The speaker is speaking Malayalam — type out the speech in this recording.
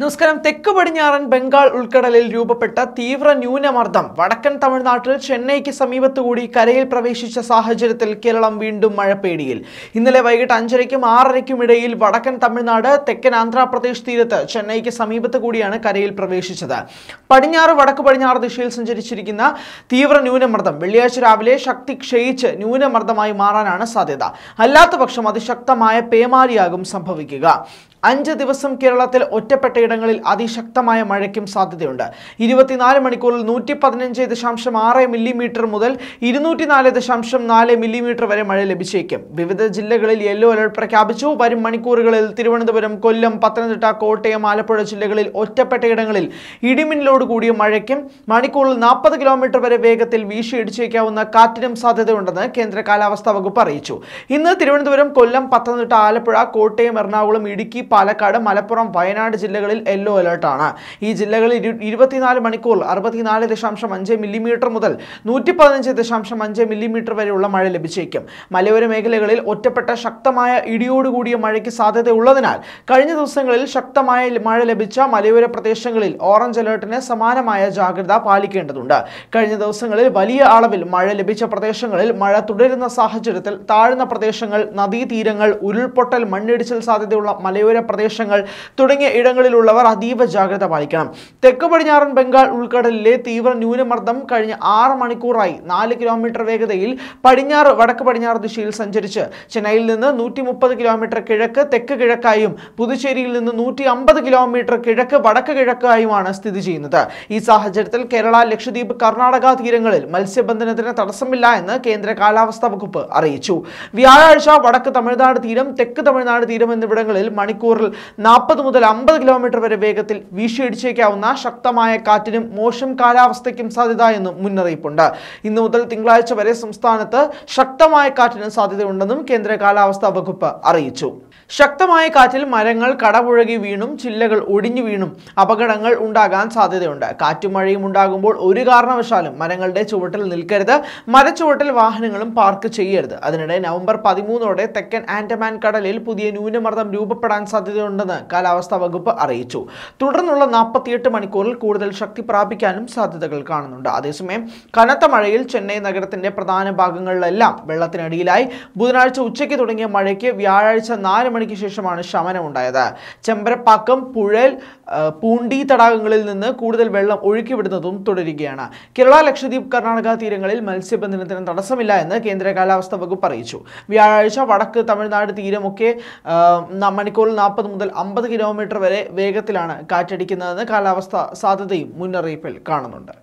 നമസ്കാരം തെക്ക് പടിഞ്ഞാറൻ ബംഗാൾ ഉൾക്കടലിൽ രൂപപ്പെട്ട തീവ്ര ന്യൂനമർദ്ദം വടക്കൻ തമിഴ്നാട്ടിൽ ചെന്നൈക്ക് സമീപത്തു കൂടി കരയിൽ പ്രവേശിച്ച സാഹചര്യത്തിൽ കേരളം വീണ്ടും മഴ പേടിയിൽ ഇന്നലെ വൈകിട്ട് അഞ്ചരയ്ക്കും ആറരയ്ക്കും ഇടയിൽ വടക്കൻ തമിഴ്നാട് തെക്കൻ ആന്ധ്രാപ്രദേശ് തീരത്ത് ചെന്നൈക്ക് സമീപത്തു കൂടിയാണ് കരയിൽ പ്രവേശിച്ചത് പടിഞ്ഞാറ് വടക്ക് പടിഞ്ഞാറ് ദിശയിൽ സഞ്ചരിച്ചിരിക്കുന്ന തീവ്ര ന്യൂനമർദ്ദം വെള്ളിയാഴ്ച രാവിലെ ശക്തി ക്ഷയിച്ച് ന്യൂനമർദ്ദമായി മാറാനാണ് സാധ്യത അല്ലാത്തപക്ഷം അതിശക്തമായ പേമാരിയാകും സംഭവിക്കുക അഞ്ച് ദിവസം കേരളത്തിൽ ഒറ്റപ്പെട്ട ഇടങ്ങളിൽ അതിശക്തമായ മഴയ്ക്കും സാധ്യതയുണ്ട് ഇരുപത്തിനാല് മണിക്കൂറിൽ നൂറ്റി പതിനഞ്ച് ദശാംശം ആറ് മില്ലിമീറ്റർ മുതൽ നാല് ദശാംശം നാല് മില്ലിമീറ്റർ വരെ മഴ ലഭിച്ചേക്കും വിവിധ ജില്ലകളിൽ യെല്ലോ അലർട്ട് പ്രഖ്യാപിച്ചു വരും മണിക്കൂറുകളിൽ തിരുവനന്തപുരം കൊല്ലം പത്തനംതിട്ട കോട്ടയം ആലപ്പുഴ ജില്ലകളിൽ ഒറ്റപ്പെട്ട ഇടങ്ങളിൽ ഇടിമിന്നലോട് കൂടിയ മഴയ്ക്കും മണിക്കൂറിൽ നാൽപ്പത് കിലോമീറ്റർ വരെ വേഗത്തിൽ വീശിയടിച്ചേക്കാവുന്ന കാറ്റിനും സാധ്യതയുണ്ടെന്ന് കേന്ദ്ര കാലാവസ്ഥാ വകുപ്പ് അറിയിച്ചു ഇന്ന് തിരുവനന്തപുരം കൊല്ലം പത്തനംതിട്ട ആലപ്പുഴ കോട്ടയം എറണാകുളം ഇടുക്കി പാലക്കാട് മലപ്പുറം വയനാട് ജില്ലകളിൽ യെല്ലോ അലേർട്ടാണ് ഈ ജില്ലകളിൽ ഇരുപത്തിനാല് മണിക്കൂർ അറുപത്തിനാല് ദശാംശം അഞ്ച് മില്ലിമീറ്റർ മുതൽ നൂറ്റി പതിനഞ്ച് ദശാംശം അഞ്ച് മില്ലിമീറ്റർ വരെയുള്ള മഴ ലഭിച്ചേക്കും മലയോര മേഖലകളിൽ ഒറ്റപ്പെട്ട ശക്തമായ ഇടിയോടുകൂടിയ മഴയ്ക്ക് സാധ്യതയുള്ളതിനാൽ കഴിഞ്ഞ ദിവസങ്ങളിൽ ശക്തമായ മഴ ലഭിച്ച മലയോര പ്രദേശങ്ങളിൽ ഓറഞ്ച് അലേർട്ടിന് സമാനമായ ജാഗ്രത പാലിക്കേണ്ടതുണ്ട് കഴിഞ്ഞ ദിവസങ്ങളിൽ വലിയ അളവിൽ മഴ ലഭിച്ച പ്രദേശങ്ങളിൽ മഴ തുടരുന്ന സാഹചര്യത്തിൽ താഴ്ന്ന പ്രദേശങ്ങൾ നദീതീരങ്ങൾ ഉരുൾപൊട്ടൽ മണ്ണിടിച്ചിൽ സാധ്യതയുള്ള മലയോര പ്രദേശങ്ങൾ തുടങ്ങിയ ഇടങ്ങളിലുള്ളവർ അതീവ ജാഗ്രത പാലിക്കണം തെക്ക് പടിഞ്ഞാറൻ ബംഗാൾ ഉൾക്കടലിലെ തീവ്ര ന്യൂനമർദ്ദം കഴിഞ്ഞ ആറ് മണിക്കൂറായി നാല് കിലോമീറ്റർ വേഗതയിൽ പടിഞ്ഞാറ് വടക്ക് പടിഞ്ഞാറ് ദിശയിൽ സഞ്ചരിച്ച് ചെന്നൈയിൽ നിന്ന് നൂറ്റി മുപ്പത് കിലോമീറ്റർ കിഴക്ക് തെക്ക് കിഴക്കായും പുതുച്ചേരിയിൽ നിന്ന് നൂറ്റി അമ്പത് കിലോമീറ്റർ കിഴക്ക് വടക്ക് കിഴക്കായുമാണ് സ്ഥിതി ചെയ്യുന്നത് ഈ സാഹചര്യത്തിൽ കേരള ലക്ഷദ്വീപ് കർണാടക തീരങ്ങളിൽ മത്സ്യബന്ധനത്തിന് തടസ്സമില്ല എന്ന് കേന്ദ്ര കാലാവസ്ഥാ വകുപ്പ് അറിയിച്ചു വ്യാഴാഴ്ച വടക്ക് തമിഴ്നാട് തീരം തെക്ക് തമിഴ്നാട് തീരം എന്നിവിടങ്ങളിൽ മണിക്കൂർ മണിക്കൂറിൽ നാൽപ്പത് മുതൽ അമ്പത് കിലോമീറ്റർ വരെ വേഗത്തിൽ വീശിയടിച്ചേക്കാവുന്ന ശക്തമായ കാറ്റിനും മോശം കാലാവസ്ഥയ്ക്കും സാധ്യത എന്നും മുന്നറിയിപ്പുണ്ട് ഇന്നു മുതൽ തിങ്കളാഴ്ച വരെ സംസ്ഥാനത്ത് ശക്തമായ കാറ്റിനും സാധ്യതയുണ്ടെന്നും കേന്ദ്ര കാലാവസ്ഥാ വകുപ്പ് അറിയിച്ചു ശക്തമായ കാറ്റിൽ മരങ്ങൾ കടപുഴകി വീണും ചില്ലകൾ ഒടിഞ്ഞു വീണും അപകടങ്ങൾ ഉണ്ടാകാൻ സാധ്യതയുണ്ട് കാറ്റും മഴയും ഉണ്ടാകുമ്പോൾ ഒരു കാരണവശാലും മരങ്ങളുടെ ചുവട്ടിൽ നിൽക്കരുത് മരച്ചുവട്ടിൽ വാഹനങ്ങളും പാർക്ക് ചെയ്യരുത് അതിനിടെ നവംബർ പതിമൂന്നോടെ തെക്കൻ ആൻഡമാൻ കടലിൽ പുതിയ ന്യൂനമർദ്ദം രൂപപ്പെടാൻ സാധ്യതയുണ്ടെന്ന് കാലാവസ്ഥാ വകുപ്പ് അറിയിച്ചു തുടർന്നുള്ള നാൽപ്പത്തിയെട്ട് മണിക്കൂറിൽ കൂടുതൽ ശക്തി പ്രാപിക്കാനും സാധ്യതകൾ കാണുന്നുണ്ട് അതേസമയം കനത്ത മഴയിൽ ചെന്നൈ നഗരത്തിന്റെ പ്രധാന ഭാഗങ്ങളിലെല്ലാം വെള്ളത്തിനടിയിലായി ബുധനാഴ്ച ഉച്ചയ്ക്ക് തുടങ്ങിയ മഴയ്ക്ക് വ്യാഴാഴ്ച നാല് മണിക്ക് ശേഷമാണ് ശമനമുണ്ടായത് ചെമ്പരപ്പാക്കം പുഴൽ പൂണ്ടി തടാകങ്ങളിൽ നിന്ന് കൂടുതൽ വെള്ളം ഒഴുക്കിവിടുന്നതും തുടരുകയാണ് കേരള ലക്ഷദ്വീപ് കർണാടക തീരങ്ങളിൽ മത്സ്യബന്ധനത്തിന് തടസ്സമില്ല എന്ന് കേന്ദ്ര കാലാവസ്ഥാ വകുപ്പ് അറിയിച്ചു വ്യാഴാഴ്ച വടക്ക് തമിഴ്നാട് തീരമൊക്കെ മണിക്കൂറിൽ നാൽപ്പത് മുതൽ അമ്പത് കിലോമീറ്റർ വരെ വേഗത്തിലാണ് കാറ്റടിക്കുന്നതെന്ന് കാലാവസ്ഥാ സാധ്യതയും മുന്നറിയിപ്പിൽ കാണുന്നുണ്ട്